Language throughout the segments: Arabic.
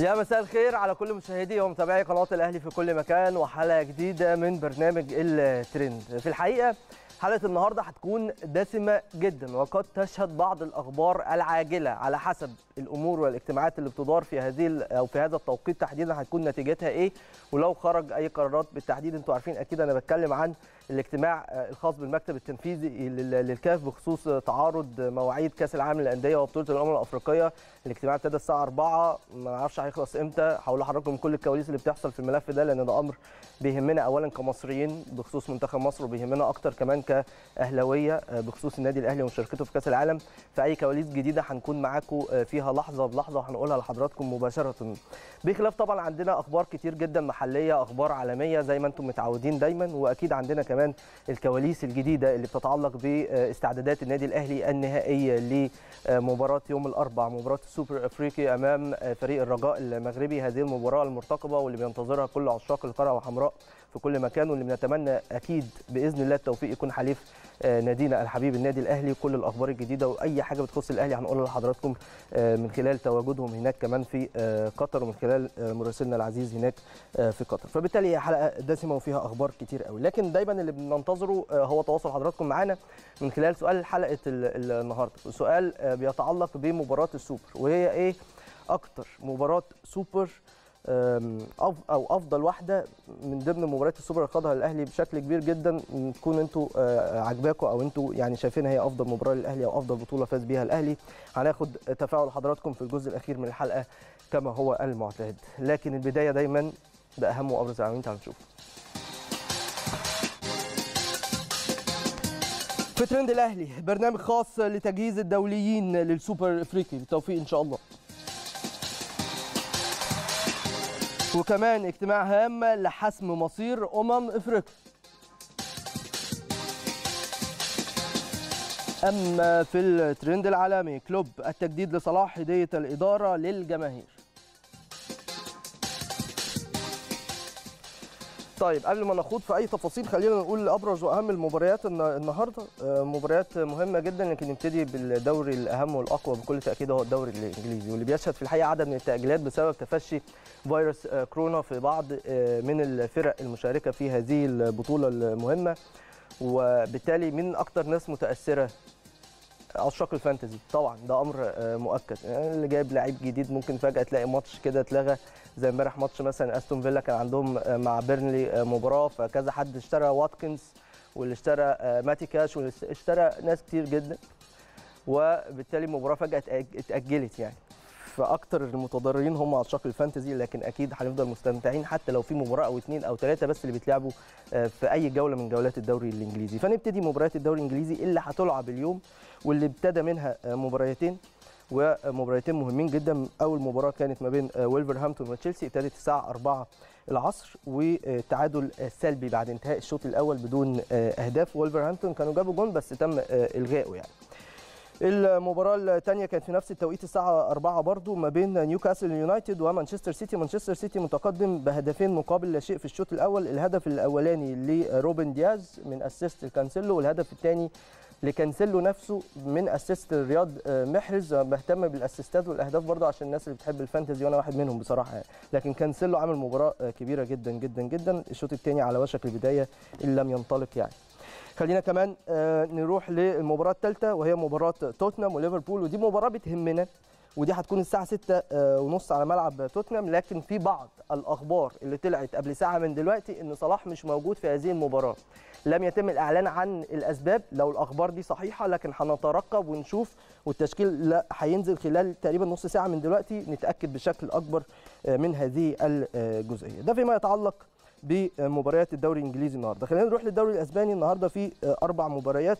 يا مساء الخير على كل مشاهدي ومتابعي قناه الاهلي في كل مكان وحلقه جديده من برنامج الترند في الحقيقه حلقه النهارده هتكون دسمه جدا وقد تشهد بعض الاخبار العاجله على حسب الامور والاجتماعات اللي بتدار في هذه او في هذا التوقيت تحديدا هتكون نتيجتها ايه ولو خرج اي قرارات بالتحديد انتوا عارفين اكيد انا بتكلم عن الاجتماع آه، الخاص بالمكتب التنفيذي للكاف بخصوص تعارض مواعيد كاس العالم للانديه وبطوله الامم الافريقيه الاجتماع ابتدى الساعه 4 ما اعرفش هيخلص امتى هقول لحضراتكم كل الكواليس اللي بتحصل في الملف ده لان ده امر بيهمنا اولا كمصريين بخصوص منتخب مصر وبيهمنا اكتر كمان كاهلاويه آه، بخصوص النادي الاهلي ومشاركته في كاس العالم فاي كواليس جديده هنكون معاكم آه، فيها فيها لحظه بلحظه وهنقولها لحضراتكم مباشره بخلاف طبعا عندنا اخبار كتير جدا محليه اخبار عالميه زي ما انتم متعودين دايما واكيد عندنا كمان الكواليس الجديده اللي بتتعلق باستعدادات النادي الاهلي النهائيه لمباراه يوم الاربعاء مباراه السوبر افريقي امام فريق الرجاء المغربي هذه المباراه المرتقبه واللي بينتظرها كل عشاق القرعه الحمراء في كل مكان واللي بنتمنى اكيد باذن الله التوفيق يكون حليف آه، نادينا الحبيب النادي الاهلي كل الاخبار الجديده واي حاجه بتخص الاهلي هنقولها لحضراتكم آه، من خلال تواجدهم هناك كمان في آه، قطر ومن خلال مراسلنا العزيز هناك في قطر فبالتالي هي حلقه دسمه وفيها اخبار كتير قوي لكن دايما اللي بننتظره هو تواصل حضراتكم معانا من خلال سؤال حلقه النهارده سؤال بيتعلق بمباراه السوبر وهي ايه اكتر مباراه سوبر او افضل واحده من ضمن مباريات السوبر اللي خاضها الاهلي بشكل كبير جدا تكون انتوا آه، عاجباكم او انتوا يعني شايفينها هي افضل مباراه للاهلي او افضل بطوله فاز بيها الاهلي هناخد تفاعل حضراتكم في الجزء الاخير من الحلقه كما هو المعتاد لكن البدايه دايما باهم وابرز العناوين تعالوا نشوف في ترند الاهلي برنامج خاص لتجهيز الدوليين للسوبر افريقي بالتوفيق ان شاء الله وكمان اجتماع هام لحسم مصير أمم إفريقيا أما في الترند العالمي كلوب التجديد لصلاح هدية الإدارة للجماهير طيب قبل ما نخوض في اي تفاصيل خلينا نقول ابرز واهم المباريات النهارده آه، مباريات مهمه جدا لكن نبتدي بالدوري الاهم والاقوى بكل تاكيد هو الدوري الانجليزي واللي بيشهد في الحقيقه عدد من التاجيلات بسبب تفشي فيروس آه، كورونا في بعض آه، من الفرق المشاركه في هذه البطوله المهمه وبالتالي من اكثر ناس متاثره عشاق الفانتزي طبعا ده امر آه، مؤكد يعني اللي جايب لعيب جديد ممكن فجاه تلاقي ماتش كده اتلغى زي امبارح ماتش مثلا استون فيلا كان عندهم آه، مع بيرنلي مباراه فكذا حد اشترى واتكنز واللي اشترى ماتيكاش واللي اشترى ناس كتير جدا وبالتالي المباراه فجاه اتاجلت يعني اكتر المتضررين هم عشاق الفانتزي لكن اكيد هنفضل مستمتعين حتى لو في مباراه او اثنين او ثلاثه بس اللي بيتلعبوا آه، في اي جوله من جولات الدوري الانجليزي فنبتدي مباريات الدوري الانجليزي اللي هتلعب اليوم واللي ابتدى منها آه، مباريتين ومباريتين مهمين جدا اول مباراه كانت ما بين آه، ولفرهامبتون وتشيلسي ابتدت الساعه 4 العصر والتعادل السلبي بعد انتهاء الشوط الاول بدون اهداف ولفرهامبتون كانوا جابوا جون بس تم الغائه يعني المباراه الثانيه كانت في نفس التوقيت الساعه 4 برضو ما بين نيوكاسل يونايتد ومانشستر سيتي مانشستر سيتي متقدم بهدفين مقابل لا شيء في الشوط الاول الهدف الاولاني لروبن دياز من اسيست الكانسيلو والهدف الثاني لكانسيلو نفسه من اسيست رياض آه، محرز بهتم بالاسيستات والاهداف برضه عشان الناس اللي بتحب الفانتزي وانا واحد منهم بصراحه يعني. لكن كانسيلو عامل مباراه آه، كبيره جدا جدا جدا الشوط الثاني على وشك البدايه ان لم ينطلق يعني خلينا كمان آه، نروح للمباراه الثالثه وهي مباراه توتنهام وليفربول ودي مباراه بتهمنا ودي هتكون الساعه 6 آه، ونص على ملعب توتنهام لكن في بعض الاخبار اللي طلعت قبل ساعه من دلوقتي ان صلاح مش موجود في هذه المباراه لم يتم الاعلان عن الاسباب لو الاخبار دي صحيحه لكن هنترقب ونشوف والتشكيل لا هينزل خلال تقريبا نص ساعه من دلوقتي نتاكد بشكل اكبر آه، من هذه الجزئيه ده فيما يتعلق بمباريات الدوري الانجليزي النهارده خلينا نروح للدوري الاسباني النهارده في آه، اربع مباريات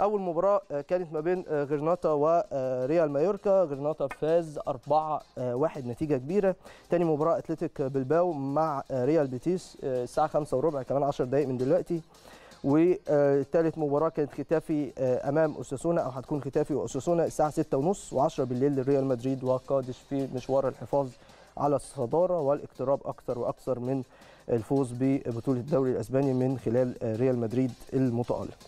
اول مباراه آه، كانت ما بين آه، غرناطه وريال مايوركا غرناطه فاز 4 1 نتيجه كبيره تاني مباراه اتلتيك بلباو مع ريال بيتيس الساعه 5 وربع كمان 10 دقائق من دلوقتي وثالث مباراه كانت ختافي امام اساسونا او هتكون ختافي واساسونا الساعه 6:30 و10 بالليل لريال مدريد وقادش في مشوار الحفاظ على الصداره والاقتراب اكثر واكثر من الفوز ببطوله الدوري الاسباني من خلال ريال مدريد المتالق.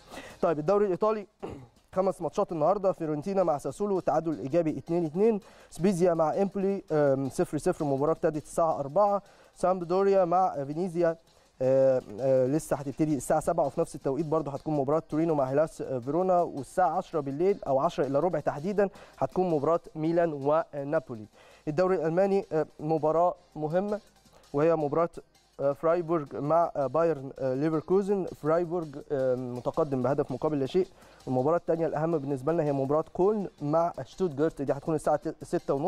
طيب الدوري الايطالي خمس ماتشات النهارده فيورنتينا مع ساسولو تعادل ايجابي 2-2 سبيزيا مع امبولي 0-0 مباراه ابتدت الساعه 4 سامبدوريا مع فينيزيا آه، لسه هتبتدي الساعه 7 وفي نفس التوقيت برضه هتكون مباراه تورينو مع هيلاس فيرونا والساعه 10 بالليل او 10 الا ربع تحديدا هتكون مباراه ميلان ونابولي الدوري الالماني آه، مباراه مهمه وهي مباراه فرايبورغ مع آه، بايرن آه، ليفركوزن فرايبورغ متقدم بهدف مقابل لا شيء المباراه الثانيه الاهم بالنسبه لنا هي مباراه كولن مع شتوتجارت دي هتكون الساعه 6:30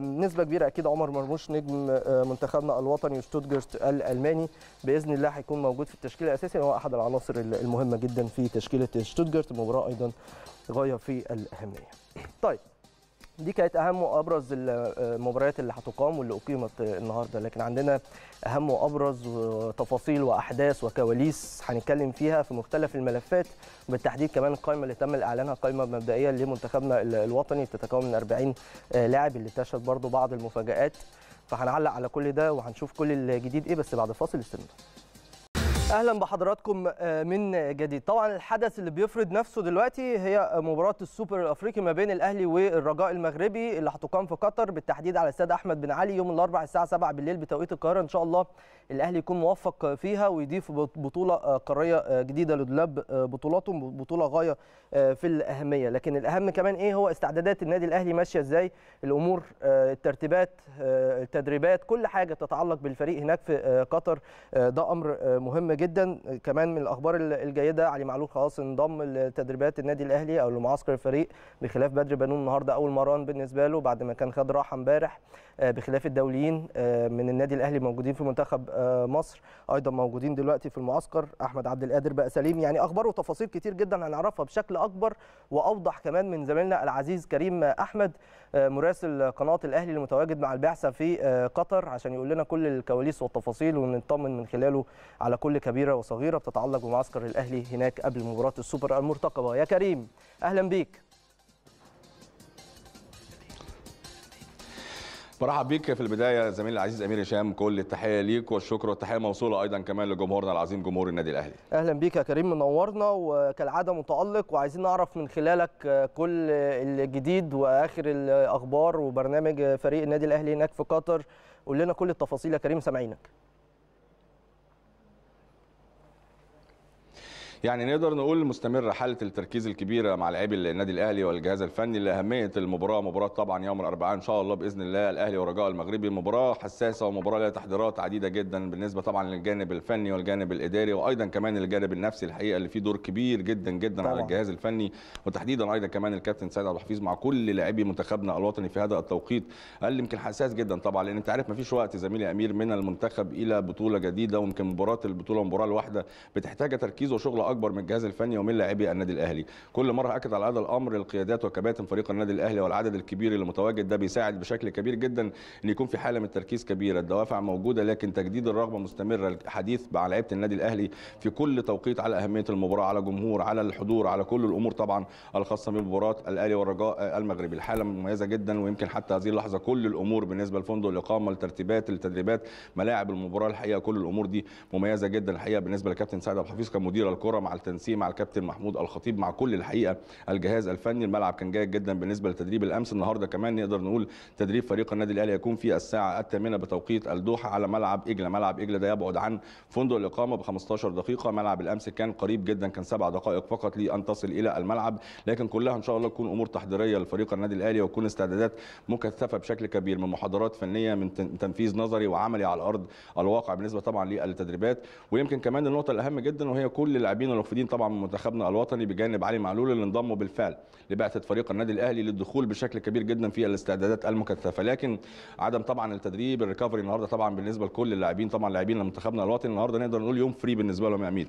نسبه كبيره اكيد عمر مرموش نجم آه، منتخبنا الوطني شتوتجارت الالماني باذن الله هيكون موجود في التشكيلة الأساسية هو احد العناصر المهمه جدا في تشكيله شتوتجارت المباراة ايضا غايه في الاهميه طيب دي كانت اهم وابرز المباريات آه، اللي هتقام واللي اقيمت النهارده لكن عندنا اهم وابرز تفاصيل واحداث وكواليس هنتكلم فيها في مختلف الملفات وبالتحديد كمان القائمه اللي تم اعلانها قائمه مبدئيه لمنتخبنا الوطني بتتكون من 40 آه، لاعب اللي تشهد برضو بعض المفاجات فهنعلق على كل ده وهنشوف كل الجديد ايه بس بعد فاصل استنوا اهلا بحضراتكم آه، من جديد طبعا الحدث اللي بيفرض نفسه دلوقتي هي مباراه السوبر الافريقي ما بين الاهلي والرجاء المغربي اللي هتقام في قطر بالتحديد على استاد احمد بن علي يوم الاربعاء الساعه 7 بالليل بتوقيت القاهره ان شاء الله الاهلي يكون موفق فيها ويضيف بطوله آه، قاريه آه، جديده لدولاب بطولاتهم بطوله غايه في الاهميه لكن الاهم كمان ايه هو استعدادات النادي الاهلي ماشيه ازاي الامور الترتيبات التدريبات كل حاجه تتعلق بالفريق هناك في قطر ده امر مهم جدا كمان من الاخبار الجيده علي معلول خلاص انضم لتدريبات النادي الاهلي او لمعسكر الفريق بخلاف بدر بنون النهارده اول مران بالنسبه له بعد ما كان خد راحه امبارح آه، بخلاف الدوليين آه، من النادي الاهلي موجودين في منتخب آه، مصر ايضا موجودين دلوقتي في المعسكر احمد عبد القادر بقى سليم يعني اخبار وتفاصيل كتير جدا هنعرفها بشكل اكبر واوضح كمان من زميلنا العزيز كريم احمد آه، مراسل قناه الاهلي المتواجد مع البعثه في آه، قطر عشان يقول لنا كل الكواليس والتفاصيل ونطمن من خلاله على كل كبيره وصغيره بتتعلق بمعسكر الاهلي هناك قبل مباراه السوبر المرتقبه يا كريم اهلا بيك برحب بيك في البدايه زميل العزيز امير هشام كل التحيه ليك والشكر والتحيه موصوله ايضا كمان لجمهورنا العظيم جمهور النادي الاهلي اهلا بيك يا كريم منورنا وكالعاده متالق وعايزين نعرف من خلالك كل الجديد واخر الاخبار وبرنامج فريق النادي الاهلي هناك في قطر قول لنا كل التفاصيل يا كريم سامعينك يعني نقدر نقول مستمر حاله التركيز الكبيره مع لاعبي النادي الاهلي والجهاز الفني لاهميه المباراه مباراه طبعا يوم الاربعاء ان شاء الله باذن الله الاهلي ورجاء المغربي مباراه حساسه ومباراه لها تحضيرات عديده جدا بالنسبه طبعا للجانب الفني والجانب الاداري وايضا كمان الجانب النفسي الحقيقه اللي فيه دور كبير جدا جدا طبعا. على الجهاز الفني وتحديدا ايضا كمان الكابتن سيد عبد الحفيظ مع كل لاعبي منتخبنا الوطني في هذا التوقيت اللي يمكن حساس جدا طبعا لان انت عارف مفيش وقت زميلي امير من المنتخب الى بطوله جديده ويمكن مباراه البطوله مباراه واحده بتحتاج تركيز وشغل اكبر من الجهاز الفني ومن لاعبي النادي الاهلي كل مره اكد على هذا الامر القيادات وكباتن فريق النادي الاهلي والعدد الكبير اللي متواجد ده بيساعد بشكل كبير جدا ان يكون في حاله من التركيز كبيره الدوافع موجوده لكن تجديد الرغبه مستمره الحديث مع لعيبه النادي الاهلي في كل توقيت على اهميه المباراه على جمهور على الحضور على كل الامور طبعا الخاصه بمباراه الاهلي والرجاء المغربي الحاله مميزه جدا ويمكن حتى هذه اللحظه كل الامور بالنسبه لفندق الاقامه الترتيبات التدريبات ملاعب المباراه الحقيقه كل الامور دي مميزه جدا الحقيقه بالنسبه لكابتن سعد الحفيظ كمدير الكره الاداره مع التنسيق مع الكابتن محمود الخطيب مع كل الحقيقه الجهاز الفني الملعب كان جيد جدا بالنسبه لتدريب الامس النهارده كمان نقدر نقول تدريب فريق النادي الاهلي هيكون في الساعه الثامنه بتوقيت الدوحه على ملعب اجله ملعب اجله ده يبعد عن فندق الاقامه ب 15 دقيقه ملعب الامس كان قريب جدا كان سبع دقائق فقط لان تصل الى الملعب لكن كلها ان شاء الله تكون امور تحضيريه لفريق النادي الاهلي وتكون استعدادات مكثفه بشكل كبير من محاضرات فنيه من تنفيذ نظري وعملي على ارض الواقع بالنسبه طبعا للتدريبات ويمكن كمان النقطه الاهم جدا وهي كل اللاعبين اللاعبين الوفدين طبعا من منتخبنا الوطني بجانب علي معلول اللي انضموا بالفعل لبعثه فريق النادي الاهلي للدخول بشكل كبير جدا في الاستعدادات المكثفه لكن عدم طبعا التدريب الريكفري النهارده طبعا بالنسبه لكل اللاعبين طبعا لاعبين منتخبنا الوطني النهارده نقدر نقول يوم فري بالنسبه لهم يا عميد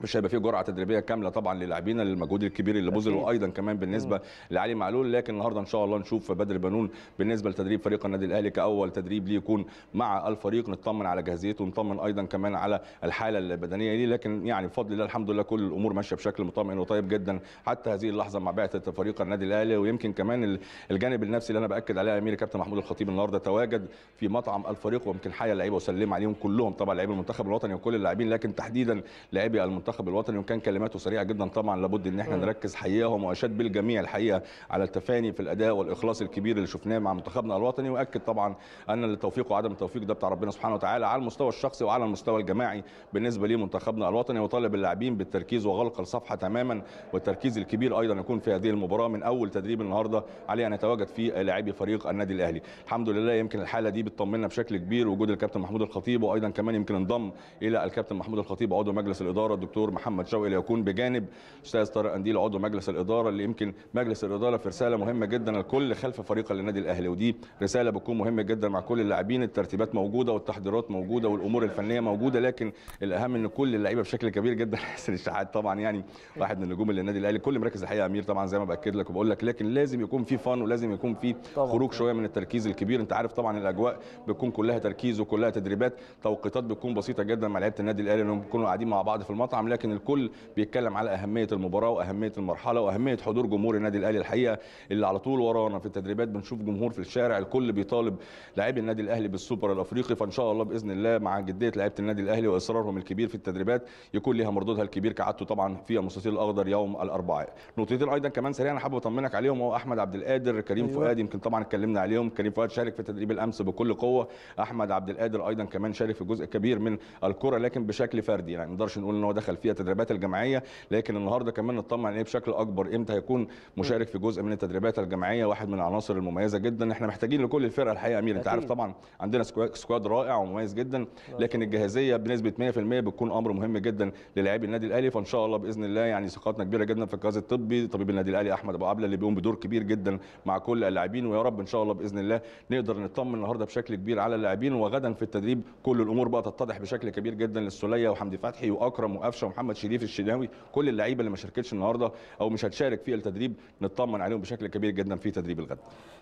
مش هيبقى فيه جرعه تدريبيه كامله طبعا للاعبينا للمجهود الكبير اللي بذله ايضا كمان بالنسبه لعلي معلول لكن النهارده ان شاء الله نشوف بدر بنون بالنسبه لتدريب فريق النادي الاهلي كاول تدريب ليه يكون مع الفريق نطمن على جاهزيته ونطمن ايضا كمان على الحاله البدنيه ليه لكن يعني بفضل الله الحمد لله كل الامور ماشيه بشكل مطمئن وطيب جدا حتى هذه اللحظه مع بعثه فريق النادي الاهلي ويمكن كمان الجانب النفسي اللي انا باكد عليه امير كابتن محمود الخطيب النهارده تواجد في مطعم الفريق ويمكن حيا اللعيبه وسلم عليهم كلهم طبعا لعيبه المنتخب الوطني وكل اللاعبين لكن تحديدا لاعبي المنتخب الوطني وكان كلماته سريعه جدا طبعا لابد ان احنا نركز حقيقه ومؤاشاد بالجميع الحقيقه على التفاني في الاداء والاخلاص الكبير اللي شفناه مع منتخبنا الوطني واكد طبعا ان التوفيق وعدم التوفيق ده بتاع ربنا سبحانه وتعالى على المستوى الشخصي وعلى المستوى الجماعي بالنسبه لمنتخبنا الوطني وطالب اللاعبين بالتركيز وغلق الصفحه تماما والتركيز الكبير ايضا يكون في هذه المباراه من اول تدريب النهارده عليه ان يتواجد فيه لاعبي فريق النادي الاهلي الحمد لله يمكن الحاله دي بتطمنا بشكل كبير وجود الكابتن محمود الخطيب وايضا كمان يمكن انضم الى الكابتن محمود الخطيب عضو مجلس الاداره الدكتور محمد شوقي ليكون بجانب استاذ طارق قنديل عضو مجلس الاداره اللي يمكن مجلس الاداره في رساله مهمه جدا الكل خلف فريق النادي الاهلي ودي رساله بتكون مهمه جدا مع كل اللاعبين الترتيبات موجوده والتحضيرات موجوده والامور الفنيه موجوده لكن الاهم ان كل اللعيبه بشكل كبير جدا حسن الشحات طبعا يعني واحد من نجوم النادي الاهلي كل مركز الحقيقه امير طبعا زي ما باكد لك وبقول لك لكن لازم يكون في فن ولازم يكون في خروج شويه من التركيز الكبير انت عارف طبعا الاجواء بتكون كلها تركيز وكلها تدريبات توقيتات بتكون بسيطه جدا مع لعيبه النادي الاهلي انهم بيكونوا قاعدين مع بعض في المطعم نعم، لكن الكل بيتكلم على اهميه المباراه واهميه المرحله واهميه حضور جمهور النادي الاهلي الحقيقه اللي على طول ورانا في التدريبات بنشوف جمهور في الشارع الكل بيطالب لاعبي النادي الاهلي بالسوبر الافريقي فان شاء الله باذن الله مع جديه لعيبه النادي الاهلي واصرارهم الكبير في التدريبات يكون ليها مردودها الكبير كعادته طبعا في المستطيل الاخضر يوم الاربعاء نقطتين ايضا كمان سريعا انا حابب اطمنك عليهم هو احمد عبد القادر كريم أيوة. فؤاد يمكن طبعا اتكلمنا عليهم كريم فؤاد شارك في تدريب الامس بكل قوه احمد عبد القادر ايضا كمان شارك في جزء كبير من الكره لكن بشكل فردي يعني ما نقدرش نقول ان هو دخل خلفيه التدريبات الجماعيه لكن النهارده كمان نطمن عليه بشكل اكبر امتى هيكون مشارك في جزء من التدريبات الجماعيه واحد من العناصر المميزه جدا احنا محتاجين لكل الفرقه الحقيقه امير انت عارف طبعا عندنا سكواد رائع ومميز جدا لكن الجاهزيه بنسبه 100% بتكون امر مهم جدا للاعبي النادي الاهلي فان شاء الله باذن الله يعني ثقتنا كبيره جدا في الجهاز الطبي طبيب النادي الاهلي احمد ابو عبله اللي بيقوم بدور كبير جدا مع كل اللاعبين ويا رب ان شاء الله باذن الله نقدر نطمن النهارده بشكل كبير على اللاعبين وغدا في التدريب كل الامور بقى تتضح بشكل كبير جدا للسوليه وحمدي فتحي واكرم وقفشه ومحمد شريف الشناوي كل اللعيبه اللي ما شاركتش النهارده او مش هتشارك في التدريب نطمن عليهم بشكل كبير جدا في تدريب الغد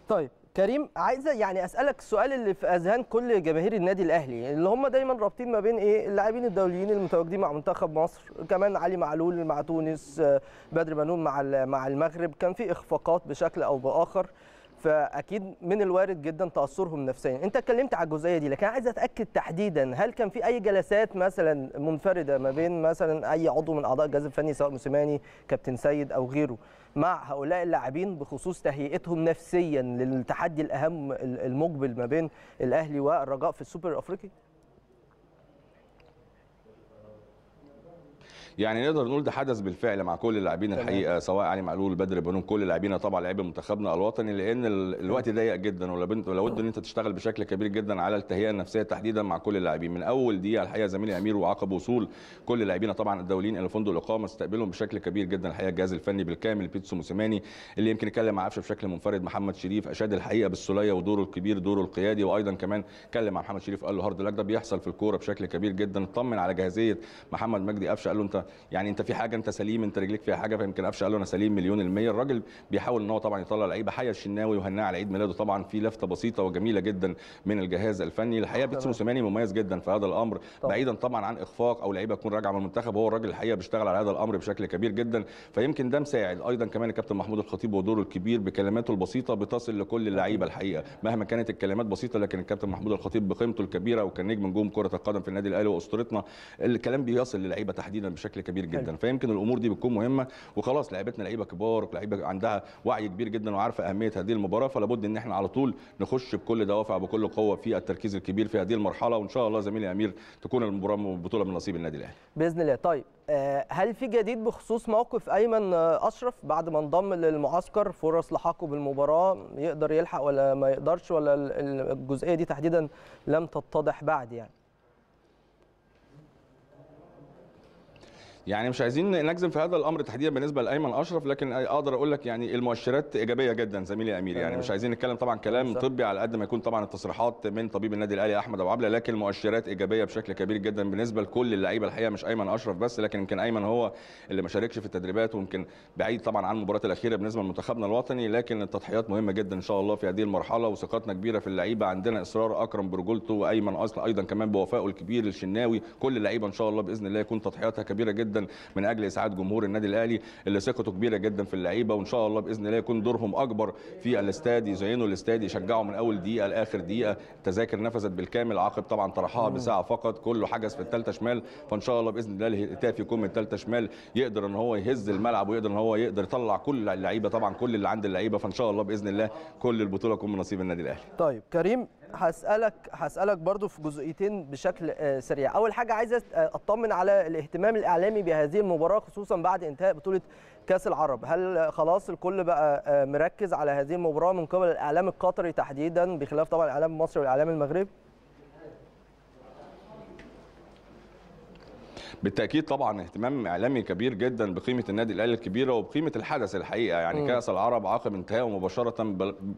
طيب كريم عايزه يعني اسالك السؤال اللي في اذهان كل جماهير النادي الاهلي اللي هم دايما رابطين ما بين ايه اللاعبين الدوليين المتواجدين مع منتخب مصر كمان علي معلول مع تونس آه، بدر بنون مع مع المغرب كان في اخفاقات بشكل او باخر فاكيد من الوارد جدا تاثرهم نفسيا انت اتكلمت على الجزئيه دي لكن عايز اتاكد تحديدا هل كان في اي جلسات مثلا منفرده ما بين مثلا اي عضو من اعضاء الجهاز الفني سواء موسيماني كابتن سيد او غيره مع هؤلاء اللاعبين بخصوص تهيئتهم نفسيا للتحدي الاهم المقبل ما بين الاهلي والرجاء في السوبر الافريقي يعني نقدر نقول ده حدث بالفعل مع كل اللاعبين الحقيقه سواء علي معلول بدر بنون كل اللاعبين طبعا لعيبه منتخبنا الوطني لان الوقت ضيق جدا ولا بنت ولا ان انت تشتغل بشكل كبير جدا على التهيئه النفسيه تحديدا مع كل اللاعبين من اول دقيقه الحقيقه زميلي امير وعقب وصول كل اللاعبين طبعا الدوليين الى فندق الاقامه استقبلهم بشكل كبير جدا الحقيقه الجهاز الفني بالكامل بيتسو موسيماني اللي يمكن اتكلم مع عفشه بشكل منفرد محمد شريف اشاد الحقيقه بالسوليه ودوره الكبير دوره القيادي وايضا كمان اتكلم مع محمد شريف قال له هارد لك ده بيحصل في الكوره بشكل كبير جدا اطمن على جاهزيه محمد مجدي قفشه قال له انت يعني انت في حاجه انت سليم انت رجليك فيها حاجه فيمكن قفشه قال له انا سليم مليون المية الراجل بيحاول ان هو طبعا يطلع لعيبه حيا الشناوي وهناه على عيد ميلاده طبعا في لفته بسيطه وجميله جدا من الجهاز الفني الحقيقه بيتسو موسيماني مميز جدا في هذا الامر طبعا. بعيدا طبعا عن اخفاق او لعيبه تكون راجعه من المنتخب هو الراجل الحقيقه بيشتغل على هذا الامر بشكل كبير جدا فيمكن ده مساعد ايضا كمان الكابتن محمود الخطيب ودوره الكبير بكلماته البسيطه بتصل لكل اللعيبه الحقيقه مهما كانت الكلمات بسيطه لكن الكابتن محمود الخطيب بقيمته الكبيره وكان نجم نجوم كره القدم في النادي الاهلي واسطورتنا الكلام بيصل للعيبه تحديدا بشكل بشكل كبير جدا حلو. فيمكن الامور دي بتكون مهمه وخلاص لعيبتنا لعيبه كبار لعيبه عندها وعي كبير جدا وعارفه اهميه هذه المباراه فلا بد ان احنا على طول نخش بكل دوافع بكل قوه في التركيز الكبير في هذه المرحله وان شاء الله زميلي امير تكون المباراه بطوله من نصيب النادي الاهلي باذن الله طيب آه، هل في جديد بخصوص موقف ايمن آه، اشرف بعد ما انضم للمعسكر فرص لحاقه بالمباراه يقدر يلحق ولا ما يقدرش ولا الجزئيه دي تحديدا لم تتضح بعد يعني يعني مش عايزين نجزم في هذا الامر تحديدا بالنسبه لايمن اشرف لكن اقدر اقول لك يعني المؤشرات ايجابيه جدا زميلي امير يعني مش عايزين نتكلم طبعا كلام طبي على قد ما يكون طبعا التصريحات من طبيب النادي الاهلي احمد ابو عبله لكن المؤشرات ايجابيه بشكل كبير جدا بالنسبه لكل اللعيبه الحقيقه مش ايمن اشرف بس لكن يمكن ايمن هو اللي ما شاركش في التدريبات ويمكن بعيد طبعا عن المباراه الاخيره بالنسبه لمنتخبنا الوطني لكن التضحيات مهمه جدا ان شاء الله في هذه المرحله وثقتنا كبيره في اللعيبه عندنا اصرار اكرم برجولته وايمن اصلا ايضا كمان بوفائه الكبير الشناوي كل اللعيبه ان شاء الله باذن الله يكون تضحياتها كبيره جدا جدا من اجل اسعاد جمهور النادي الاهلي اللي ثقته كبيره جدا في اللعيبه وان شاء الله باذن الله يكون دورهم اكبر في الاستاد يزينوا الاستاد يشجعوا من اول دقيقه لاخر دقيقه التذاكر نفذت بالكامل عقب طبعا طرحها بساعه فقط كله حجز في الثالثه شمال فان شاء الله باذن الله الهتاف يكون من الثالثه شمال يقدر ان هو يهز الملعب ويقدر ان هو يقدر يطلع كل اللعيبه طبعا كل اللي عند اللعيبه فان شاء الله باذن الله كل البطوله تكون من نصيب النادي الاهلي طيب كريم هسالك هسالك برضو في جزئيتين بشكل آه، سريع اول حاجه عايز آه، اطمن على الاهتمام الاعلامي بهذه المباراه خصوصا بعد انتهاء بطوله كاس العرب هل خلاص الكل بقى آه، مركز على هذه المباراه من قبل الاعلام القطري تحديدا بخلاف طبعا الاعلام المصري والاعلام المغربي بالتاكيد طبعا اهتمام اعلامي كبير جدا بقيمه النادي الاهلي الكبيره وبقيمه الحدث الحقيقه يعني م. كاس العرب عقب انتهائه مباشره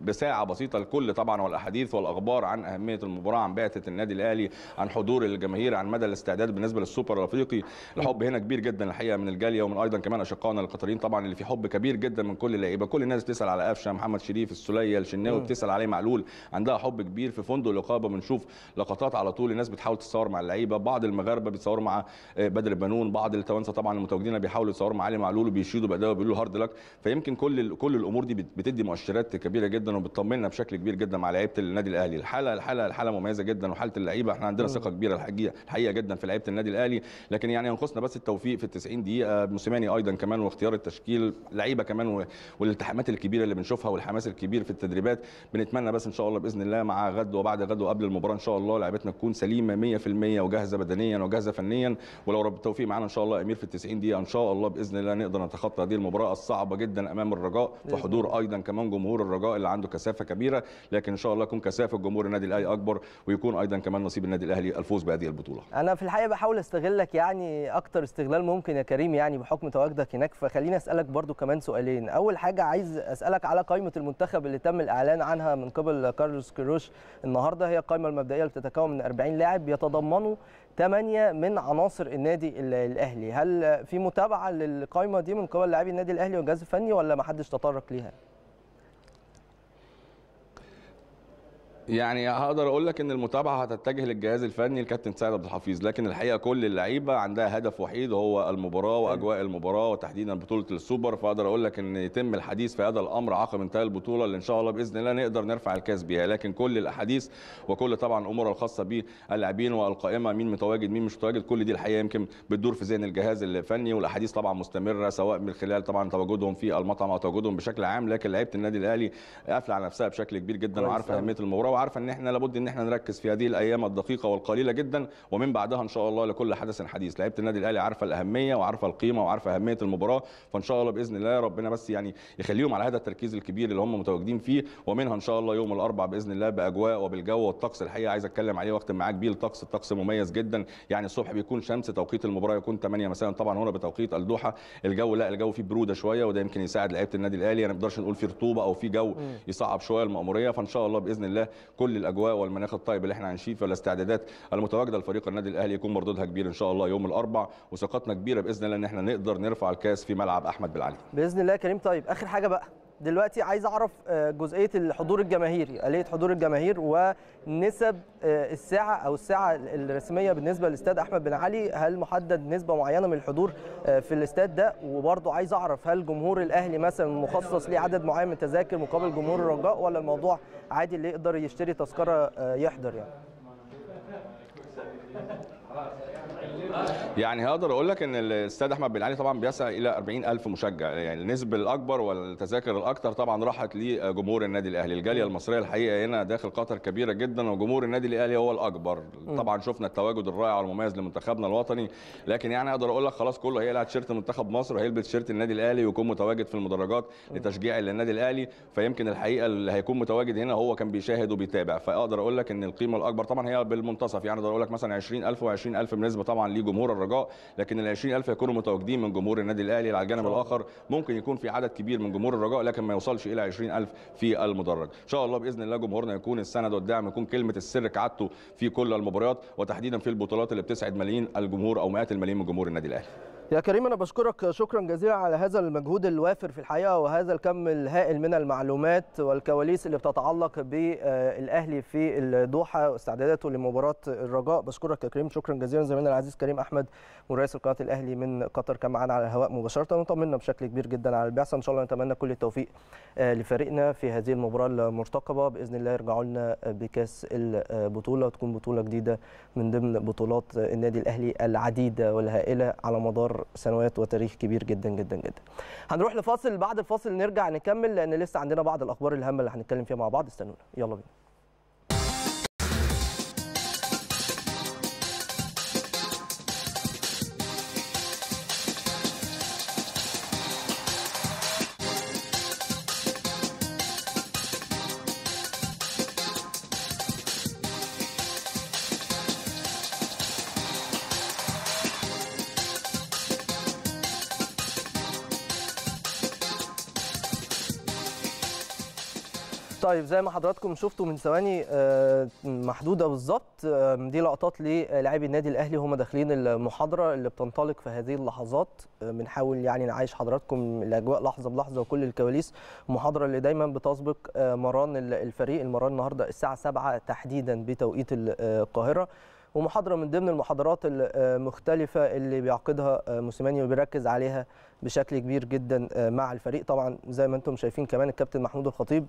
بساعه بسيطه الكل طبعا والاحاديث والاخبار عن اهميه المباراه عن بعثه النادي الاهلي عن حضور الجماهير عن مدى الاستعداد بالنسبه للسوبر الافريقي الحب هنا كبير جدا الحقيقه من الجاليه ومن ايضا كمان اشقائنا القطريين طبعا اللي في حب كبير جدا من كل اللعيبه كل الناس بتسال على قفشه محمد شريف السليه الشناوي بتسال عليه معلول عندها حب كبير في فندق الاقامه بنشوف لقطات على طول الناس بتحاول تتصور مع اللعيبه بعض المغاربه بيتصوروا مع بدر البنون بعض التوانسه طبعا المتواجدين بيحاولوا يتصوروا مع علي معلول وبيشيدوا باداه وبيقولوا هارد لك فيمكن كل كل الامور دي بتدي مؤشرات كبيره جدا وبتطمنا بشكل كبير جدا مع لعيبه النادي الاهلي الحاله الحاله الحاله مميزه جدا وحاله اللعيبه احنا عندنا ثقه كبيره الحقيقه الحقيقه جدا في لعيبه النادي الاهلي لكن يعني ينقصنا بس التوفيق في ال 90 دقيقه آه، موسيماني ايضا كمان واختيار التشكيل لعيبه كمان والالتحامات الكبيره اللي بنشوفها والحماس الكبير في التدريبات بنتمنى بس ان شاء الله باذن الله مع غد وبعد غد وقبل المباراه ان شاء الله لعيبتنا تكون سليمه 100% وجاهزه بدنيا وجاهزه فنيا ولو رب التوفيق معانا ان شاء الله امير في ال 90 دقيقه ان شاء الله باذن الله نقدر نتخطى هذه المباراه الصعبه جدا امام الرجاء في حضور ايضا كمان جمهور الرجاء اللي عنده كثافه كبيره لكن ان شاء الله يكون كثافه جمهور النادي الاهلي اكبر ويكون ايضا كمان نصيب النادي الاهلي الفوز بهذه البطوله انا في الحقيقه بحاول استغلك يعني اكتر استغلال ممكن يا كريم يعني بحكم تواجدك هناك فخليني اسالك برضو كمان سؤالين اول حاجه عايز اسالك على قائمه المنتخب اللي تم الاعلان عنها من قبل كارلوس كيروش النهارده هي القائمه المبدئيه اللي بتتكون من 40 لاعب يتضمنوا ثمانية من عناصر النادي الاهلي هل في متابعه للقائمه دي من قبل لاعبي النادي الاهلي والجهاز الفني ولا ما حدش تطرق ليها يعني هقدر اقول لك ان المتابعه هتتجه للجهاز الفني الكابتن سعد عبد الحفيظ لكن الحقيقه كل اللعيبه عندها هدف وحيد هو المباراه واجواء المباراه وتحديدا بطوله السوبر فاقدر اقول لك ان يتم الحديث في هذا الامر عقب انتهاء البطوله اللي ان شاء الله باذن الله نقدر نرفع الكاس بيها لكن كل الاحاديث وكل طبعا الامور الخاصه باللاعبين والقائمه مين متواجد مين مش متواجد كل دي الحقيقه يمكن بتدور في ذهن الجهاز الفني والاحاديث طبعا مستمره سواء من خلال طبعا تواجدهم في المطعم او تواجدهم بشكل عام لكن لعيبه النادي الاهلي قافله على نفسها بشكل كبير جدا وعارفه اهميه المباراه وعارفه ان احنا لابد ان احنا نركز في هذه الايام الدقيقه والقليله جدا ومن بعدها ان شاء الله لكل حدث حديث لعيبه النادي الاهلي عارفه الاهميه وعارفه القيمه وعارفه اهميه المباراه فان شاء الله باذن الله ربنا بس يعني يخليهم على هذا التركيز الكبير اللي هم متواجدين فيه ومنها ان شاء الله يوم الاربع باذن الله باجواء وبالجو والطقس الحقيقه عايز اتكلم عليه واختم معاك بيه الطقس الطقس مميز جدا يعني الصبح بيكون شمس توقيت المباراه يكون 8 مساء طبعا هنا بتوقيت الدوحه الجو لا الجو فيه بروده شويه وده يمكن يساعد لعيبه النادي الاهلي يعني ما نقول في رطوبه او في جو يصعب شويه المأموريه فان شاء الله باذن الله كل الاجواء والمناخ الطيب اللي احنا عايشين فيه والاستعدادات المتواجده لفريق النادي الاهلي يكون مردودها كبير ان شاء الله يوم الاربع وثقتنا كبيره باذن الله ان احنا نقدر نرفع الكاس في ملعب احمد بالعلي باذن الله كريم طيب اخر حاجه بقى دلوقتي عايز اعرف آه، جزئيه الحضور الجماهيري اليه حضور الجماهير ونسب آه، الساعه او الساعه الرسميه بالنسبه للاستاد احمد بن علي هل محدد نسبه معينه من الحضور آه، في الاستاد ده وبرده عايز اعرف هل جمهور الاهلي مثلا مخصص ليه عدد معين من التذاكر مقابل جمهور الرجاء ولا الموضوع عادي اللي يقدر يشتري تذكره يحضر يعني يعني هقدر اقول لك ان الاستاد احمد بن علي طبعا بيسعى الى 40000 مشجع يعني النسبه الاكبر والتذاكر الاكثر طبعا راحت لجمهور النادي الاهلي الجاليه المصريه الحقيقه هنا داخل قطر كبيره جدا وجمهور النادي الاهلي هو الاكبر طبعا شفنا التواجد الرائع والمميز لمنتخبنا الوطني لكن يعني اقدر اقول لك خلاص كله هيلعب تيشيرت منتخب مصر وهيلبس تيشيرت النادي الاهلي ويكون متواجد في المدرجات لتشجيع النادي الاهلي فيمكن الحقيقه اللي هيكون متواجد هنا هو كان بيشاهد وبيتابع فاقدر اقول لك ان القيمه الاكبر طبعا هي بالمنتصف يعني اقدر اقول لك مثلا 20000 و20000 بنسبه طبعا جمهور الرجاء لكن ال 20000 هيكونوا متواجدين من جمهور النادي الاهلي على الجانب الاخر ممكن يكون في عدد كبير من جمهور الرجاء لكن ما يوصلش الى 20000 في المدرج ان شاء الله باذن الله جمهورنا يكون السند والدعم يكون كلمه السر كعادته في كل المباريات وتحديدا في البطولات اللي بتسعد ملايين الجمهور او مئات الملايين من جمهور النادي الاهلي يا كريم انا بشكرك شكرا جزيلا على هذا المجهود الوافر في الحقيقه وهذا الكم الهائل من المعلومات والكواليس اللي بتتعلق بالاهلي في الدوحه واستعداداته لمباراه الرجاء بشكرك يا كريم شكرا جزيلا زميلنا العزيز كريم احمد مرئيس القناه الاهلي من قطر كان معانا على الهواء مباشره وطمنا بشكل كبير جدا على البعثه ان شاء الله نتمنى كل التوفيق لفريقنا في هذه المباراه المرتقبه باذن الله يرجعوا لنا بكاس البطوله وتكون بطوله جديده من ضمن بطولات النادي الاهلي العديده والهائله على مدار سنوات وتاريخ كبير جدا جدا جدا هنروح لفاصل بعد الفاصل نرجع نكمل لان لسه عندنا بعض الاخبار الهامه اللي هنتكلم فيها مع بعض استنونا يلا بينا طيب زي ما حضراتكم شفتوا من ثواني آه، محدوده بالظبط آه، دي لقطات للاعبي النادي الاهلي هم داخلين المحاضره اللي بتنطلق في هذه اللحظات آه، بنحاول يعني نعيش حضراتكم الاجواء لحظه بلحظه وكل الكواليس المحاضره اللي دايما بتسبق مران الفريق المران النهارده الساعه 7 تحديدا بتوقيت القاهره ومحاضرة من ضمن المحاضرات المختلفة اللي بيعقدها موسيماني وبيركز عليها بشكل كبير جدا مع الفريق طبعا زي ما انتم شايفين كمان الكابتن محمود الخطيب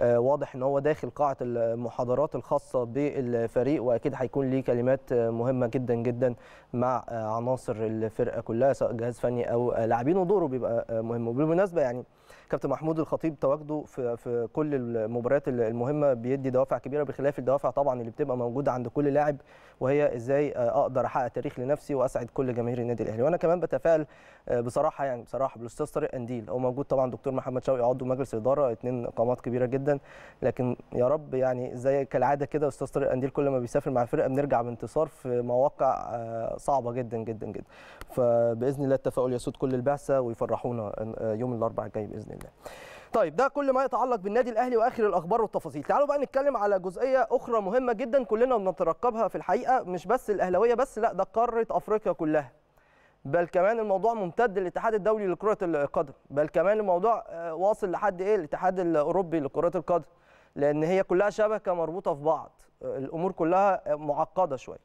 آه، واضح ان هو داخل قاعه المحاضرات الخاصه بالفريق واكيد هيكون ليه كلمات آه، مهمه جدا جدا مع آه، عناصر الفرقه كلها سواء جهاز فني او لاعبين ودوره بيبقى مهم وبالمناسبه يعني كابتن محمود الخطيب تواجده في في كل المباريات المهمه بيدي دوافع كبيره بخلاف الدوافع طبعا اللي بتبقى موجوده عند كل لاعب وهي ازاي اقدر احقق تاريخ لنفسي واسعد كل جماهير النادي الاهلي وانا كمان بتفائل بصراحه يعني بصراحه بالاستاذ طارق قنديل هو موجود طبعا دكتور محمد شوقي عضو مجلس اداره اثنين قامات كبيره جدا جدا لكن يا رب يعني زي كالعاده كده استاذ طارق قنديل كل ما بيسافر مع فرقه بنرجع بانتصار في مواقع آه، صعبه جدا جدا جدا فباذن الله التفاؤل يسود كل البعثه ويفرحونا آه، يوم الاربعاء الجاي باذن الله طيب ده كل ما يتعلق بالنادي الاهلي واخر الاخبار والتفاصيل تعالوا بقى نتكلم على جزئيه اخرى مهمه جدا كلنا بنترقبها في الحقيقه مش بس الاهلاويه بس لا ده قاره افريقيا كلها بل كمان الموضوع ممتد للاتحاد الدولي لكره القدم بل كمان الموضوع آه، واصل لحد ايه الاتحاد الاوروبي لكره القدم لان هي كلها شبكه مربوطه في بعض آه، الامور كلها آه، معقده شويه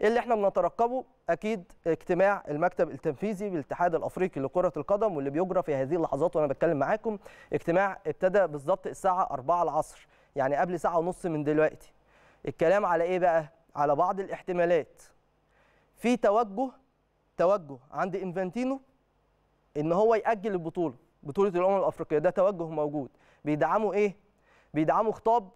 ايه اللي احنا بنترقبه اكيد اجتماع المكتب التنفيذي بالاتحاد الافريقي لكره القدم واللي بيجرى في هذه اللحظات وانا بتكلم معاكم اجتماع ابتدى بالظبط الساعه 4 العصر يعني قبل ساعه ونص من دلوقتي الكلام على ايه بقى على بعض الاحتمالات في توجه التوجه عند انفانتينو ان هو ياجل البطوله بطوله الامم الافريقيه ده توجه موجود بيدعمه ايه بيدعمه خطاب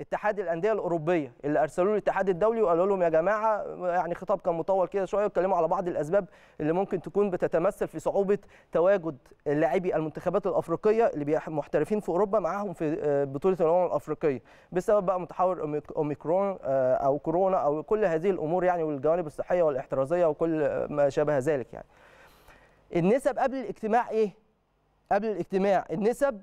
اتحاد الانديه الاوروبيه اللي ارسلوه الاتحاد الدولي وقالوا لهم يا جماعه يعني خطاب كان مطول كده شويه اتكلموا على بعض الاسباب اللي ممكن تكون بتتمثل في صعوبه تواجد لاعبي المنتخبات الافريقيه اللي محترفين في اوروبا معاهم في آه، بطوله الامم الافريقيه بسبب بقى متحور اوميكرون آه، او كورونا او كل هذه الامور يعني والجوانب الصحيه والاحترازيه وكل ما شابه ذلك يعني النسب قبل الاجتماع ايه قبل الاجتماع النسب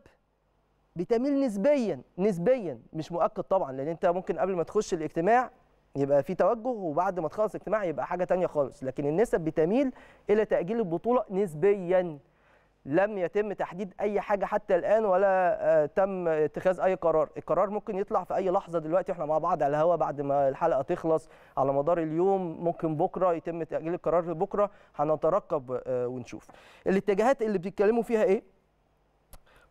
بتميل نسبيا نسبيا مش مؤكد طبعا لان انت ممكن قبل ما تخش الاجتماع يبقى في توجه وبعد ما تخلص الاجتماع يبقى حاجه ثانيه خالص لكن النسب بتميل الى تاجيل البطوله نسبيا لم يتم تحديد اي حاجه حتى الان ولا آه، تم اتخاذ اي قرار القرار ممكن يطلع في اي لحظه دلوقتي احنا مع بعض على الهواء بعد ما الحلقه تخلص على مدار اليوم ممكن بكره يتم تاجيل القرار لبكره هنترقب آه، ونشوف الاتجاهات اللي بيتكلموا فيها ايه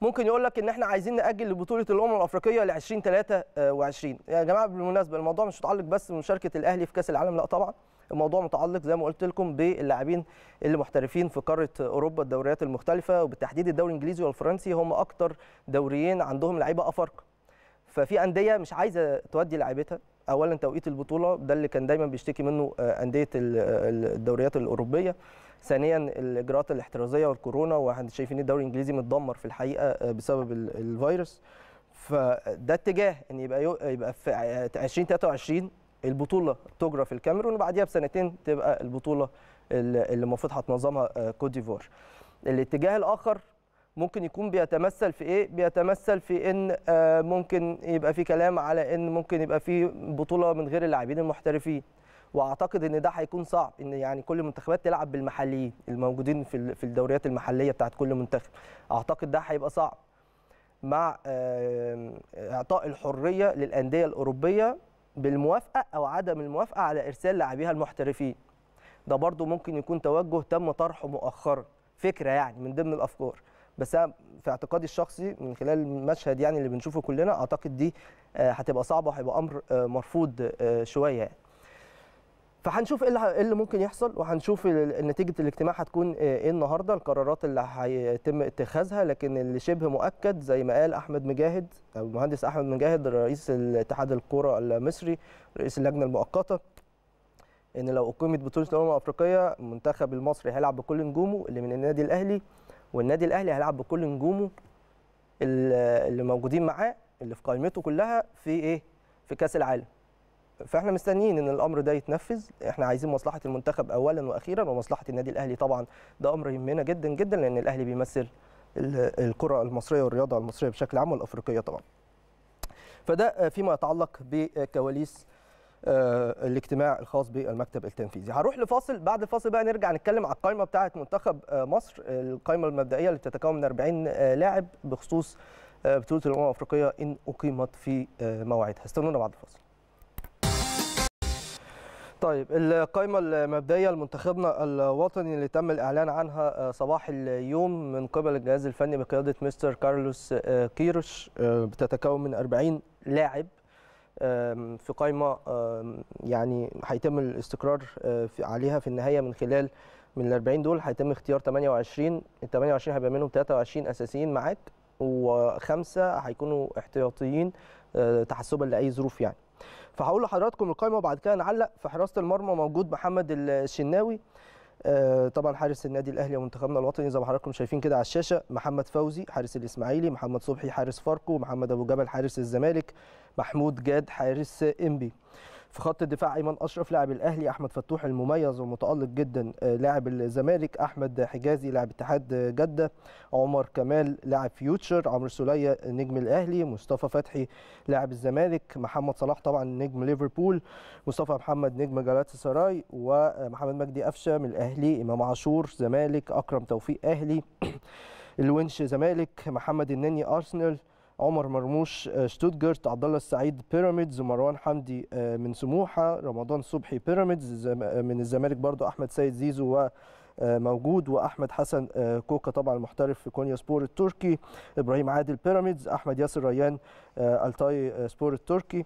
ممكن يقول لك ان احنا عايزين ناجل لبطوله الامم الافريقيه ل 2023 آه، يا جماعه بالمناسبه الموضوع مش متعلق بس بمشاركه الاهلي في كاس العالم لا طبعا الموضوع متعلق زي ما قلت لكم باللاعبين اللي محترفين في قاره اوروبا الدوريات المختلفه وبالتحديد الدوري الانجليزي والفرنسي هم اكتر دوريين عندهم لعيبه افارقه ففي انديه مش عايزه تودي لعيبتها اولا توقيت البطوله ده اللي كان دايما بيشتكي منه آه، انديه آه، الدوريات الاوروبيه ثانيا الاجراءات الاحترازيه والكورونا واحنا شايفين الدوري الانجليزي متدمر في الحقيقه آه، بسبب الفيروس فده اتجاه ان يبقى يبقى في 2023 البطوله تجرى في الكاميرون وبعديها بسنتين تبقى البطوله اللي المفروض هتنظمها آه، كوت ديفوار. الاتجاه الاخر ممكن يكون بيتمثل في ايه؟ بيتمثل في ان آه، ممكن يبقى في كلام على ان ممكن يبقى في بطوله من غير اللاعبين المحترفين. واعتقد ان ده هيكون صعب ان يعني كل المنتخبات تلعب بالمحليين الموجودين في في الدوريات المحليه بتاعت كل منتخب اعتقد ده هيبقى صعب مع اعطاء الحريه للانديه الاوروبيه بالموافقه او عدم الموافقه على ارسال لاعبيها المحترفين ده برضو ممكن يكون توجه تم طرحه مؤخرا فكره يعني من ضمن الافكار بس انا في اعتقادي الشخصي من خلال المشهد يعني اللي بنشوفه كلنا اعتقد دي آه، هتبقى صعبه وهيبقى امر آه، مرفوض آه، شويه يعني. فهنشوف إيه, ايه اللي ممكن يحصل وهنشوف نتيجه الاجتماع هتكون إيه،, ايه النهارده القرارات اللي هيتم اتخاذها لكن اللي شبه مؤكد زي ما قال احمد مجاهد او المهندس احمد مجاهد رئيس اتحاد الكره المصري رئيس اللجنه المؤقته ان لو اقيمت بطوله الامم الافريقيه المنتخب المصري هيلعب بكل نجومه اللي من النادي الاهلي والنادي الاهلي هيلعب بكل نجومه اللي موجودين معاه اللي في قائمته كلها في ايه في كاس العالم فاحنا مستنيين ان الامر ده يتنفذ احنا عايزين مصلحه المنتخب اولا واخيرا ومصلحه النادي الاهلي طبعا ده امر يهمنا جدا جدا لان الاهلي بيمثل الكره المصريه والرياضه المصريه بشكل عام والافريقيه طبعا فده فيما يتعلق بكواليس آه، الاجتماع الخاص بالمكتب التنفيذي هنروح لفاصل بعد الفاصل بقى نرجع نتكلم على القائمه بتاعه منتخب آه، مصر القائمه المبدئيه اللي تتكون من 40 آه، لاعب بخصوص بطوله الامم الافريقيه ان اقيمت في موعدها استنونا بعد الفاصل طيب القائمة المبدئية لمنتخبنا الوطني اللي تم الإعلان عنها آه، صباح اليوم من قبل الجهاز الفني بقيادة مستر كارلوس آه، كيروش آه، بتتكون من 40 لاعب في قائمة يعني هيتم الاستقرار عليها في النهاية من خلال من ال 40 دول هيتم اختيار 28 ال 28 هيبقى منهم 23 أساسيين معاك وخمسة هيكونوا احتياطيين تحسبا لأي ظروف يعني فهقول لحضراتكم القائمه وبعد كده نعلق في حراسه المرمى موجود محمد الشناوي آه، طبعا حارس النادي الاهلي ومنتخبنا الوطني زي ما حضراتكم شايفين كده على الشاشه محمد فوزي حارس الاسماعيلي محمد صبحي حارس فاركو محمد ابو جبل حارس الزمالك محمود جاد حارس انبي في خط الدفاع ايمن اشرف لاعب الاهلي احمد فتوح المميز والمتالق جدا آه، لاعب الزمالك احمد حجازي لاعب اتحاد جده عمر كمال لاعب فيوتشر عمرو سوليه نجم الاهلي مصطفى فتحي لاعب الزمالك محمد صلاح طبعا نجم ليفربول مصطفى محمد نجم جلاتا سراي ومحمد مجدي قفشه من الاهلي امام عاشور زمالك اكرم توفيق اهلي الونش زمالك محمد النني ارسنال عمر مرموش آه، شتوتجارت عبد الله السعيد بيراميدز مروان حمدي آه، من سموحه رمضان صبحي بيراميدز آه، من الزمالك برضو احمد سيد زيزو و موجود واحمد حسن كوكا طبعا المحترف في كونيا سبور التركي ابراهيم عادل بيراميدز احمد ياسر ريان التاي سبور التركي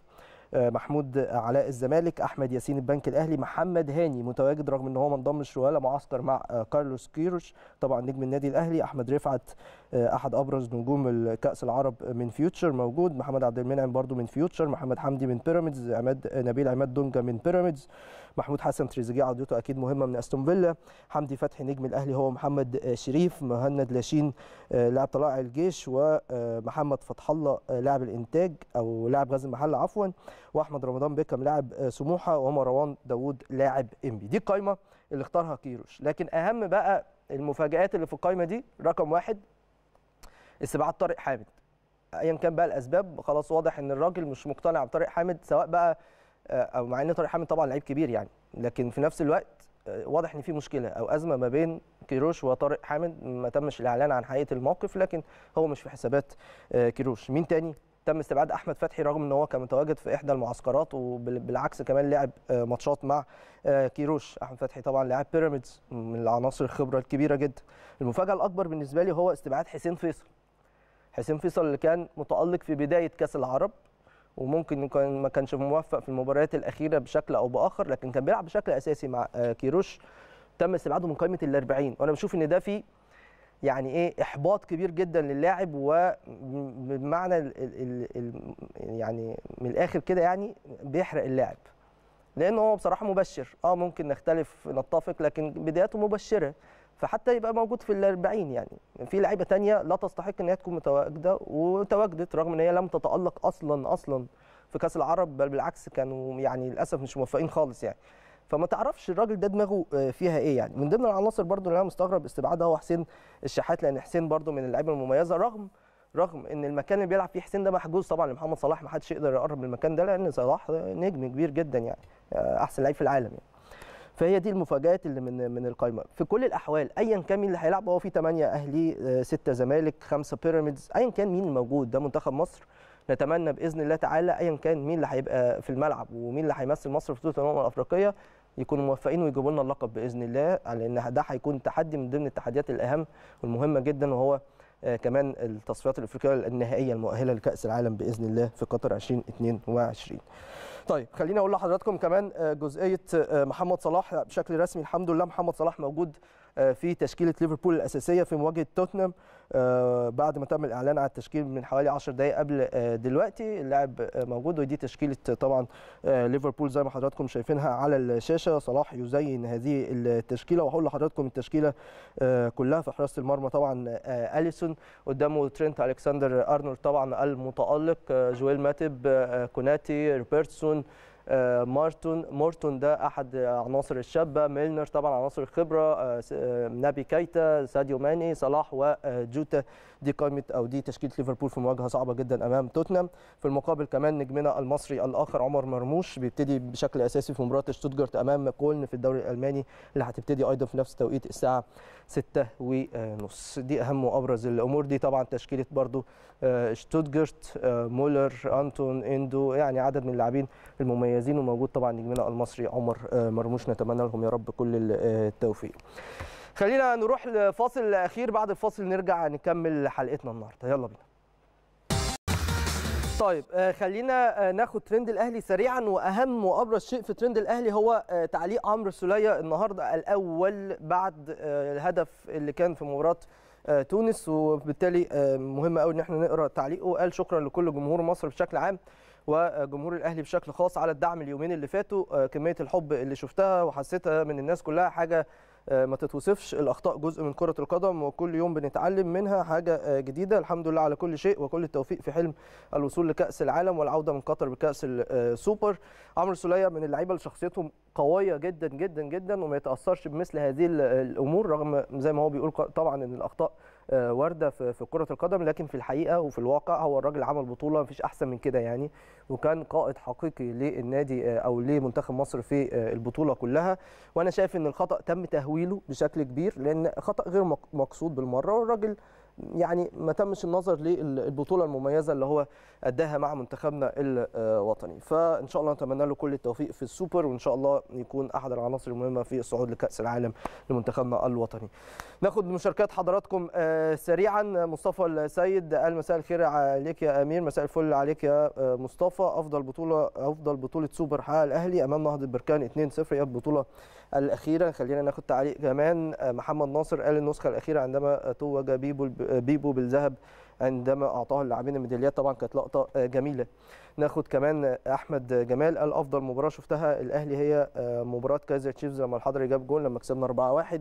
محمود علاء الزمالك احمد ياسين البنك الاهلي محمد هاني متواجد رغم ان هو ما انضمش ولا معسكر مع كارلوس كيروش طبعا نجم النادي الاهلي احمد رفعت آه، احد ابرز نجوم الكاس العرب من فيوتشر موجود محمد عبد المنعم برده من فيوتشر محمد حمدي من بيراميدز عماد نبيل عماد دونجا من بيراميدز محمود حسن تريزيجيه عودته اكيد مهمه من استون فيلا حمدي فتحي نجم الاهلي هو محمد آه، شريف مهند لاشين آه، لاعب طلائع الجيش ومحمد آه، فتح الله لاعب الانتاج او لاعب غاز المحله عفوا واحمد رمضان بيكم لاعب سموحه ومروان داوود لاعب انبي دي القايمه اللي اختارها كيروش لكن اهم بقى المفاجات اللي في القايمه دي رقم واحد استبعاد طارق حامد ايا كان بقى الاسباب خلاص واضح ان الراجل مش مقتنع بطارق حامد سواء بقى آه، او مع ان طارق حامد طبعا لعيب كبير يعني لكن في نفس الوقت آه، واضح ان في مشكله او ازمه ما بين كيروش وطارق حامد ما تمش الاعلان عن حقيقه الموقف لكن هو مش في حسابات آه، كيروش مين تاني تم استبعاد احمد فتحي رغم ان هو كان متواجد في احدى المعسكرات وبالعكس كمان لعب ماتشات مع كيروش احمد فتحي طبعا لاعب بيراميدز من العناصر الخبره الكبيره جدا المفاجاه الاكبر بالنسبه لي هو استبعاد حسين فيصل حسين فيصل اللي كان متالق في بدايه كاس العرب وممكن ما كانش موفق في المباريات الاخيره بشكل او باخر لكن كان بيلعب بشكل اساسي مع آه، كيروش تم استبعاده من قائمه ال 40 وانا بشوف ان ده فيه يعني ايه احباط كبير جدا للاعب وبمعنى الـ الـ الـ يعني من الاخر كده يعني بيحرق اللاعب لان هو بصراحه مبشر اه ممكن نختلف نتفق لكن بداياته مبشره فحتى يبقى موجود في الأربعين يعني في لعيبه تانية لا تستحق ان هي تكون متواجده وتواجدت رغم ان هي لم تتالق اصلا اصلا في كاس العرب بل بالعكس كانوا يعني للاسف مش موفقين خالص يعني فما تعرفش الراجل ده دماغه آه، فيها ايه يعني من ضمن العناصر برضو اللي انا مستغرب استبعادها هو حسين الشحات لان حسين برضو من اللعيبه المميزه رغم رغم ان المكان اللي بيلعب فيه حسين ده محجوز طبعا لمحمد صلاح ما حدش يقدر يقرب من المكان ده لان صلاح نجم كبير جدا يعني آه، احسن لعيب في العالم يعني فهي دي المفاجات اللي من من القايمه في كل الاحوال ايا كان مين اللي هيلعب هو في 8 اهلي 6 آه، زمالك 5 بيراميدز ايا كان مين الموجود ده منتخب مصر نتمنى باذن الله تعالى ايا كان مين اللي هيبقى في الملعب ومين اللي هيمثل مصر في بطوله الامم الافريقيه يكونوا موفقين ويجيبوا لنا اللقب باذن الله لان ده هيكون تحدي من ضمن التحديات الاهم والمهمه جدا وهو آه، كمان التصفيات الافريقيه النهائيه المؤهله لكاس العالم باذن الله في قطر 2022 طيب خليني اقول لحضراتكم كمان آه، جزئيه آه، محمد صلاح بشكل رسمي الحمد لله محمد صلاح موجود آه، في تشكيله ليفربول الاساسيه في مواجهه توتنهام آه، بعد ما تم الاعلان عن التشكيل من حوالي 10 دقائق قبل آه، دلوقتي اللاعب موجود ودي تشكيله طبعا ليفربول زي ما حضراتكم شايفينها على الشاشه صلاح يزين هذه التشكيله وهقول لحضراتكم التشكيله كلها في حراسه المرمى طبعا اليسون قدامه ترينت الكسندر ارنولد طبعا المتالق جويل ماتب كوناتي روبرتسون آه، مارتون مورتون ده احد عناصر الشابه ميلنر طبعا عناصر الخبره آه، آه، نبي كايتا ساديو ماني صلاح وجوتا دي قائمه او دي تشكيله ليفربول في مواجهه صعبه جدا امام توتنهام في المقابل كمان نجمنا المصري الاخر عمر مرموش بيبتدي بشكل اساسي في مباراه شتوتجارت امام كولن في الدوري الالماني اللي هتبتدي ايضا في نفس توقيت الساعه ستة ونص دي اهم وابرز الامور دي طبعا تشكيله برضو شتوتجارت مولر انتون اندو يعني عدد من اللاعبين المميزين الجاهزين وموجود طبعا نجمنا المصري عمر آه، مرموش نتمنى لهم يا رب كل آه، التوفيق خلينا نروح لفاصل اخير بعد الفاصل نرجع نكمل حلقتنا النهارده يلا بينا طيب آه، خلينا ناخد ترند الاهلي سريعا واهم وابرز شيء في ترند الاهلي هو تعليق عمرو سوليه النهارده الاول بعد الهدف اللي كان في مباراه تونس وبالتالي مهم قوي ان احنا نقرا تعليقه قال شكرا لكل جمهور مصر بشكل عام وجمهور الاهلي بشكل خاص على الدعم اليومين اللي فاتوا آه، كميه الحب اللي شفتها وحسيتها من الناس كلها حاجه آه، ما تتوصفش الاخطاء جزء من كره القدم وكل يوم بنتعلم منها حاجه آه، جديده الحمد لله على كل شيء وكل التوفيق في حلم الوصول لكاس العالم والعوده من قطر بكاس السوبر عمرو سليه من اللعيبه اللي شخصيتهم قويه جدا جدا جدا وما يتاثرش بمثل هذه الامور رغم زي ما هو بيقول طبعا ان الاخطاء آه، وارده في كره القدم لكن في الحقيقه وفي الواقع هو الراجل عمل بطوله مفيش احسن من كده يعني وكان قائد حقيقي للنادي آه، او لمنتخب مصر في آه، البطوله كلها وانا شايف ان الخطا تم تهويله بشكل كبير لان خطا غير مقصود بالمره والراجل يعني ما تمش النظر للبطوله المميزه اللي هو اداها مع منتخبنا الوطني فان شاء الله نتمنى له كل التوفيق في السوبر وان شاء الله يكون احد العناصر المهمه في الصعود لكاس العالم لمنتخبنا الوطني ناخد مشاركات حضراتكم آه، سريعا مصطفى السيد قال مساء الخير عليك يا امير مساء الفل عليك يا آه، مصطفى افضل بطوله افضل بطوله سوبر حقق الاهلي امام نهضه بركان 2-0 بطوله الاخيره خلينا ناخد تعليق كمان آه، محمد ناصر قال النسخه الاخيره عندما توج بيبو آه، بيبو بالذهب عندما اعطاه اللاعبين الميداليات طبعا كانت لقطه آه، جميله ناخد كمان احمد جمال قال افضل مباراه شفتها الاهلي هي مباراه كايزر تشيفز لما الحضري جاب جول لما كسبنا 4-1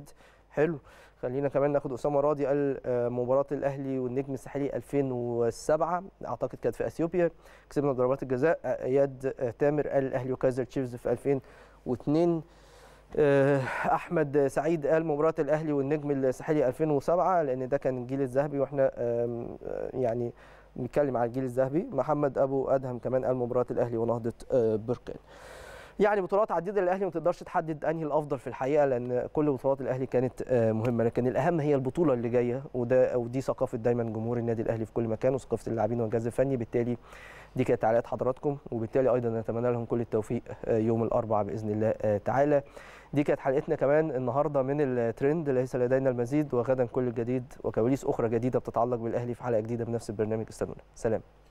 حلو خلينا كمان ناخد اسامه راضي قال مباراه الاهلي والنجم الساحلي 2007 اعتقد كانت في اثيوبيا كسبنا ضربات الجزاء اياد تامر قال الاهلي وكايزر تشيفز في 2002 آه، احمد سعيد قال مباراه الاهلي والنجم الساحلي 2007 لان ده كان الجيل الذهبي واحنا آه، يعني بنتكلم على الجيل الذهبي محمد ابو ادهم كمان قال مباراه الاهلي ونهضه آه، بركان يعني بطولات عديده للاهلي ما تقدرش تحدد انهي الافضل في الحقيقه لان كل بطولات الاهلي كانت مهمه لكن الاهم هي البطوله اللي جايه وده ودي ثقافه دايما جمهور النادي الاهلي في كل مكان وثقافه اللاعبين والجهاز الفني بالتالي دي كانت تعليقات حضراتكم وبالتالي ايضا نتمنى لهم كل التوفيق يوم الاربعاء باذن الله تعالى دي كانت حلقتنا كمان النهارده من الترند ليس لدينا المزيد وغدا كل الجديد وكواليس اخرى جديده بتتعلق بالاهلي في حلقه جديده بنفس البرنامج استنونا سلام